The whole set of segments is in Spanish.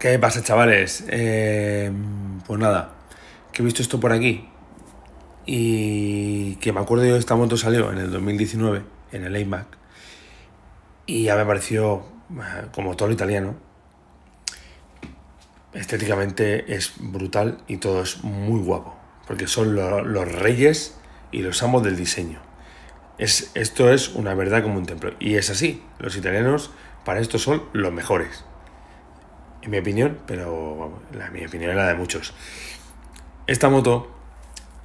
¿Qué pasa, chavales? Eh, pues nada, que he visto esto por aquí y que me acuerdo yo esta moto salió en el 2019 en el iMac y ya me pareció, eh, como todo lo italiano, estéticamente es brutal y todo es muy guapo, porque son los reyes y los amos del diseño. Es, esto es una verdad como un templo y es así, los italianos para esto son los mejores en mi opinión, pero la, mi opinión es la de muchos. Esta moto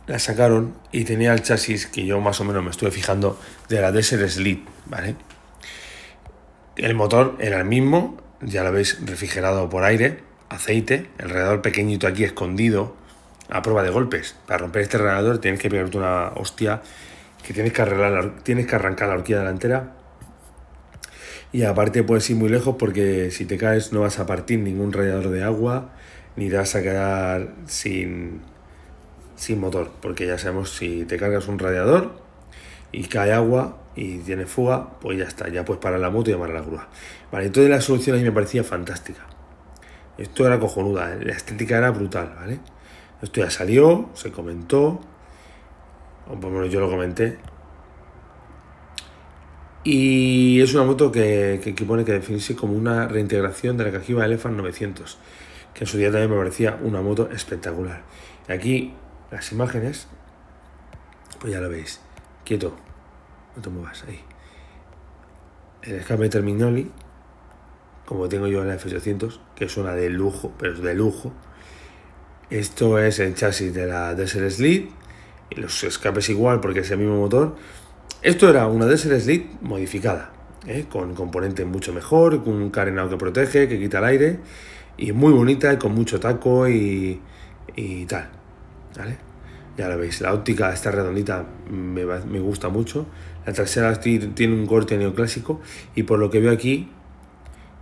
la sacaron y tenía el chasis que yo más o menos me estuve fijando de la Desert Slit. ¿vale? El motor era el mismo, ya lo veis refrigerado por aire, aceite, el radiador pequeñito aquí escondido a prueba de golpes. Para romper este radiador tienes que pegarte una hostia que tienes que arreglar, tienes que arrancar la horquilla delantera y aparte puedes ir muy lejos porque si te caes no vas a partir ningún radiador de agua ni te vas a quedar sin, sin motor. Porque ya sabemos si te cargas un radiador y cae agua y tiene fuga, pues ya está, ya puedes parar la moto y llamar a la grúa. Vale, entonces la solución a me parecía fantástica. Esto era cojonuda, ¿eh? la estética era brutal, ¿vale? Esto ya salió, se comentó, o por lo menos yo lo comenté, y es una moto que, que, que pone que definirse como una reintegración de la el Elephant 900, que en su día también me parecía una moto espectacular. Aquí las imágenes, pues ya lo veis. Quieto, no te muevas ahí. El escape Terminoli, como tengo yo en la F800, que es suena de lujo, pero es de lujo. Esto es el chasis de la Desert y los escapes igual porque es el mismo motor esto era una DSL Slit modificada, ¿eh? con componente mucho mejor, con un carenado que protege, que quita el aire, y muy bonita con mucho taco y, tal. Ya lo veis, la óptica está redondita, me, gusta mucho. La trasera tiene un corte neoclásico y por lo que veo aquí,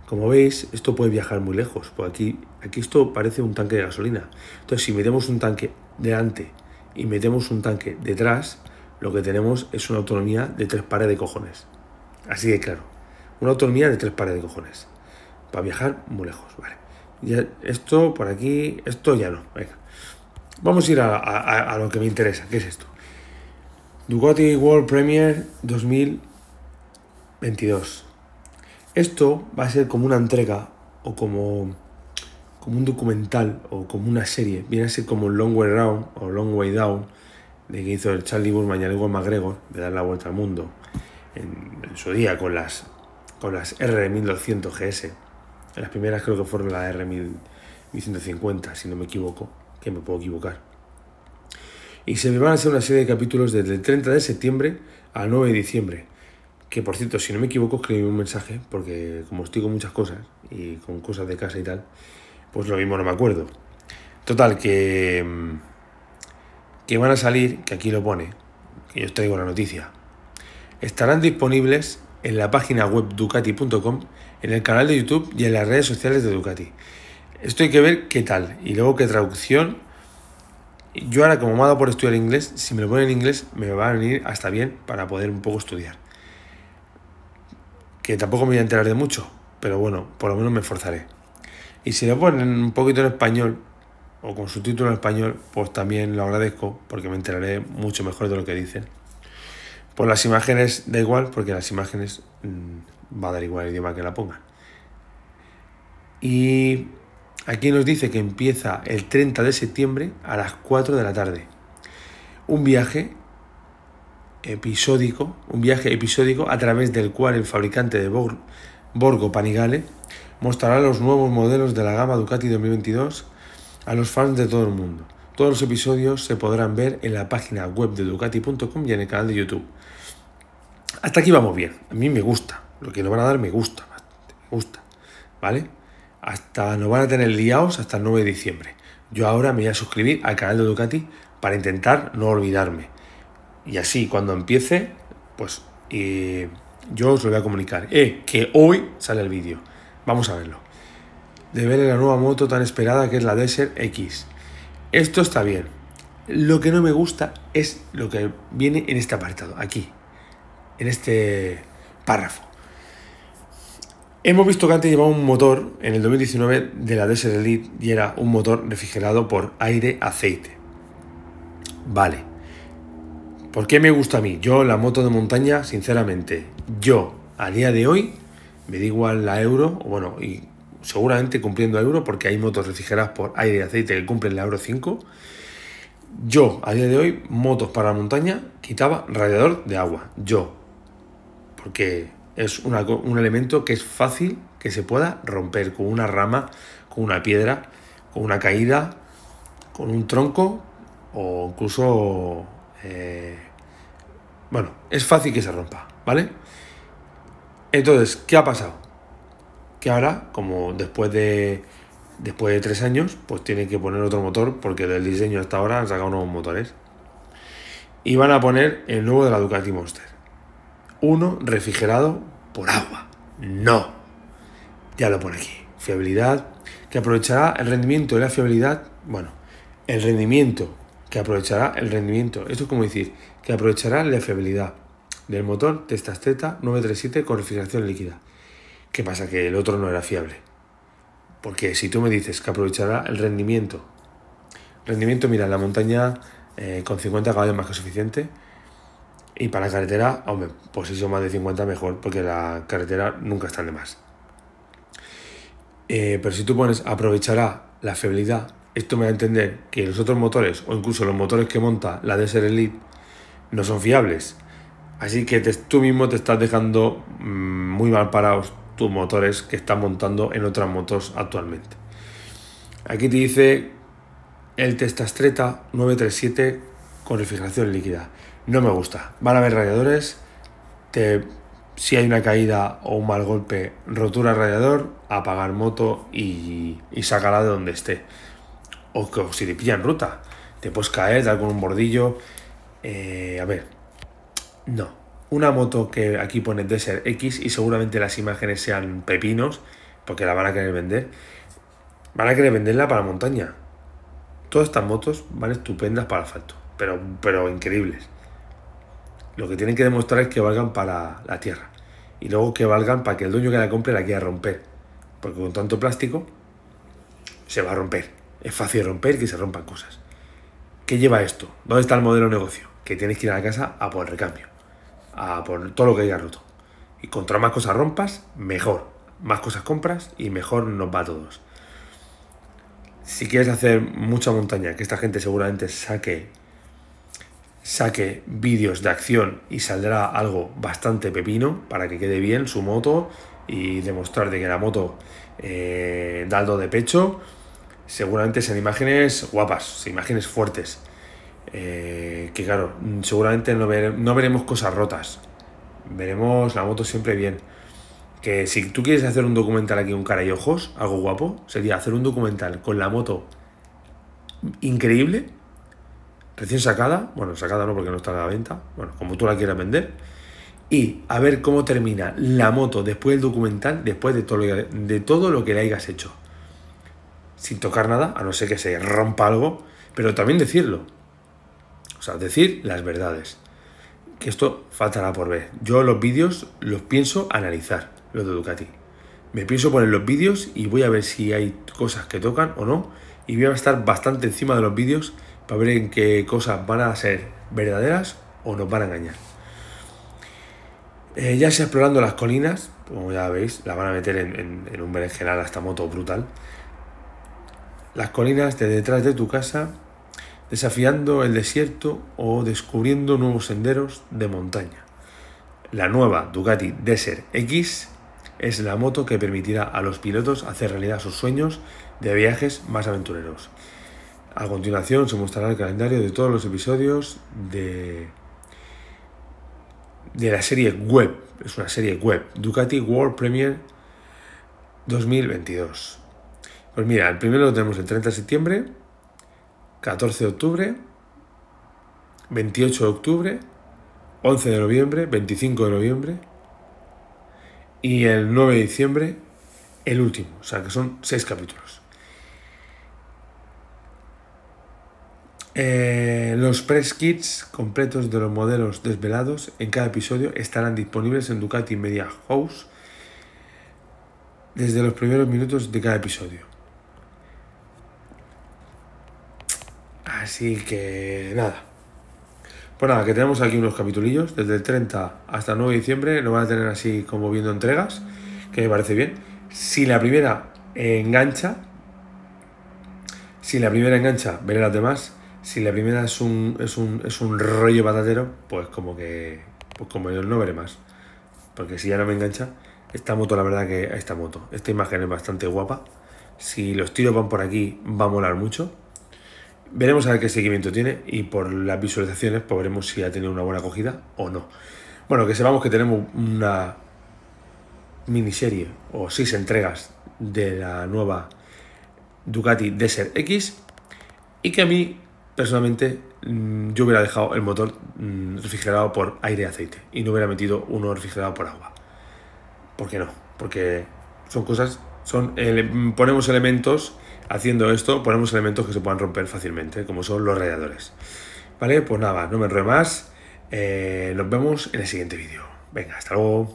como veis, esto puede viajar muy lejos. Por aquí, aquí esto parece un tanque de gasolina. Entonces, si metemos un tanque delante y metemos un tanque detrás, lo que tenemos es una autonomía de tres pares de cojones. Así de claro. Una autonomía de tres pares de cojones. Para viajar muy lejos, vale. Ya, esto por aquí, esto ya no. Vamos a ir a, lo que me interesa, ¿qué es esto? Ducati World Premier 2022. Esto va a ser como una entrega o como, como un documental o como una serie. Viene a ser como Long Way Round o Long Way Down de que hizo el Charlie Burman y el MacGregor McGregor de dar la vuelta al mundo en, su día con las, con las R1200 GS. Las primeras creo que fueron las R1150, si no me equivoco, que me puedo equivocar. Y se me van a hacer una serie de capítulos desde el 30 de septiembre al 9 de diciembre. Que por cierto, si no me equivoco, escribí un mensaje, porque como estoy con muchas cosas y con cosas de casa y tal, pues lo mismo no me acuerdo. Total, que mm, que van a salir, que aquí lo pone, que yo os traigo la noticia, estarán disponibles en la página web ducati.com, en el canal de YouTube y en las redes sociales de Ducati. Esto hay que ver qué tal y luego qué traducción. Yo ahora como me ha dado por estudiar inglés, si me lo ponen en inglés me va a venir hasta bien para poder un poco estudiar. Que tampoco me voy a enterar de mucho, pero bueno, por lo menos me esforzaré. Y si lo ponen un poquito en español, o con su título en español, pues también lo agradezco porque me enteraré mucho mejor de lo que dice... Por las imágenes da igual, porque las imágenes mm, va a dar igual el idioma que la ponga... Y aquí nos dice que empieza el 30 de septiembre a las 4 de la tarde. Un viaje episódico, un viaje episódico a través del cual el fabricante de Borgo Panigale mostrará los nuevos modelos de la gama Ducati 2022 a los fans de todo el mundo. Todos los episodios se podrán ver en la página web de Ducati.com y en el canal de YouTube. Hasta aquí vamos bien. A mí me gusta. Lo que nos van a dar me gusta. Me gusta. ¿Vale? Hasta nos van a tener liados hasta el 9 de diciembre. Yo ahora me voy a suscribir al canal de Ducati para intentar no olvidarme. Y así, cuando empiece, pues eh, yo os lo voy a comunicar. Eh, que hoy sale el vídeo. Vamos a verlo de ver la nueva moto tan esperada que es la Desert X. Esto está bien. Lo que no me gusta es lo que viene en este apartado, aquí, en este párrafo. Hemos visto que antes llevaba un motor en el 2019 de la Desert Elite y era un motor refrigerado por aire-aceite. Vale. ¿Por qué me gusta a mí? Yo la moto de montaña, sinceramente, yo a día de hoy, me digo igual la Euro, bueno, y seguramente cumpliendo el euro, porque hay motos refrigeradas por aire y aceite que cumplen la euro 5. Yo, a día de hoy, motos para la montaña, quitaba radiador de agua. Yo. Porque es un elemento que es fácil que se pueda romper con una rama, con una piedra, con una caída, con un tronco o incluso... Eh, bueno, es fácil que se rompa, ¿vale? Entonces, ¿qué ha pasado? que ahora, como después de después de tres años, pues tienen que poner otro motor porque del diseño hasta ahora han sacado nuevos motores. Y van a poner el nuevo de la Ducati Monster. Uno refrigerado por agua. No. Ya lo pone aquí. Fiabilidad. Que aprovechará el rendimiento y la fiabilidad. Bueno, el rendimiento. Que aprovechará el rendimiento. Esto es como decir, que aprovechará la fiabilidad del motor Testasteta 937 con refrigeración líquida ¿Qué pasa? Que el otro no era fiable. Porque si tú me dices que aprovechará el rendimiento, rendimiento, mira, en la montaña eh, con 50 caballos más que suficiente, y para la carretera, hombre, pues eso más de 50 mejor, porque la carretera nunca está de más. Eh, pero si tú pones aprovechará la fiabilidad, esto me va a entender que los otros motores, o incluso los motores que monta la el Elite, no son fiables. Así que tú mismo te estás dejando mm, muy mal parados tus motores que están montando en otras motos actualmente. Aquí te dice el Testastreta 937 con refrigeración líquida. No me gusta. Van a ver radiadores. Te, si hay una caída o un mal golpe, rotura radiador, apagar moto y, y de donde esté. O que si te pillan ruta, te puedes caer, dar con un bordillo. Eh, a ver, no, una moto que aquí pone Desert X y seguramente las imágenes sean pepinos, porque la van a querer vender. Van a querer venderla para montaña. Todas estas motos van estupendas para asfalto, pero, pero increíbles. Lo que tienen que demostrar es que valgan para la tierra. Y luego que valgan para que el dueño que la compre la quiera romper. Porque con tanto plástico se va a romper. Es fácil romper que se rompan cosas. ¿Qué lleva esto? ¿Dónde está el modelo de negocio? Que tienes que ir a la casa a por recambio a por todo lo que haya roto. Y contra más cosas rompas, mejor. Más cosas compras y mejor nos va a todos. Si quieres hacer mucha montaña, que esta gente seguramente saque saque vídeos de acción y saldrá algo bastante pepino para que quede bien su moto y demostrar de que la moto eh, da de pecho, seguramente sean imágenes guapas, imágenes fuertes. Eh, que claro, mm, seguramente no, veremos cosas rotas. Veremos la moto siempre bien. Que si tú quieres hacer un documental aquí un cara y ojos, algo guapo, sería hacer un documental con la moto increíble, recién sacada, bueno, sacada no porque no está a la venta, bueno, como tú la quieras vender, y a ver cómo termina la moto después del documental, después de todo de todo lo que le hayas hecho. Sin tocar nada, a no ser que se rompa algo, pero también decirlo. O sea, decir las verdades. Que esto faltará por ver. Yo los vídeos los pienso analizar, los de Ducati. Me pienso poner los vídeos y voy a ver si hay cosas que tocan o no. Y voy a estar bastante encima de los vídeos para ver en qué cosas van a ser verdaderas o nos van a engañar. Eh, ya sea explorando las colinas, como ya veis, la van a meter en, un berenjenal hasta moto brutal. Las colinas de detrás de tu casa, desafiando el desierto o descubriendo nuevos senderos de montaña. La nueva Ducati Desert X es la moto que permitirá a los pilotos hacer realidad sus sueños de viajes más aventureros. A continuación se mostrará el calendario de todos los episodios de, de la serie web, es una serie web, Ducati World Premier 2022. Pues mira, el primero lo tenemos el 30 de septiembre, 14 de octubre, 28 de octubre, 11 de noviembre, 25 de noviembre y el 9 de diciembre el último. O sea que son 6 capítulos. Eh, los press kits completos de los modelos desvelados en cada episodio estarán disponibles en Ducati Media House desde los primeros minutos de cada episodio. Así que nada. Pues nada, que tenemos aquí unos capitulillos. Desde el 30 hasta el 9 de diciembre lo van a tener así como viendo entregas, que me parece bien. Si la primera engancha, si la primera engancha, veré las demás. Si la primera es un, es un, es un rollo patatero, pues como que pues como yo no veré más. Porque si ya no me engancha, esta moto, la verdad que esta moto, esta imagen es bastante guapa. Si los tiros van por aquí, va a molar mucho. Veremos a ver qué seguimiento tiene y por las visualizaciones pues veremos si ha tenido una buena acogida o no. Bueno, que sepamos que tenemos una miniserie o seis entregas de la nueva Ducati Desert X y que a mí personalmente mm, yo hubiera dejado el motor mm, refrigerado por aire y aceite y no hubiera metido uno refrigerado por agua. ¿Por qué no? Porque son cosas, son ponemos elementos Haciendo esto ponemos elementos que se puedan romper fácilmente, como son los radiadores. Vale, pues nada, no me enrollo más. Eh, nos vemos en el siguiente vídeo. Venga, hasta luego.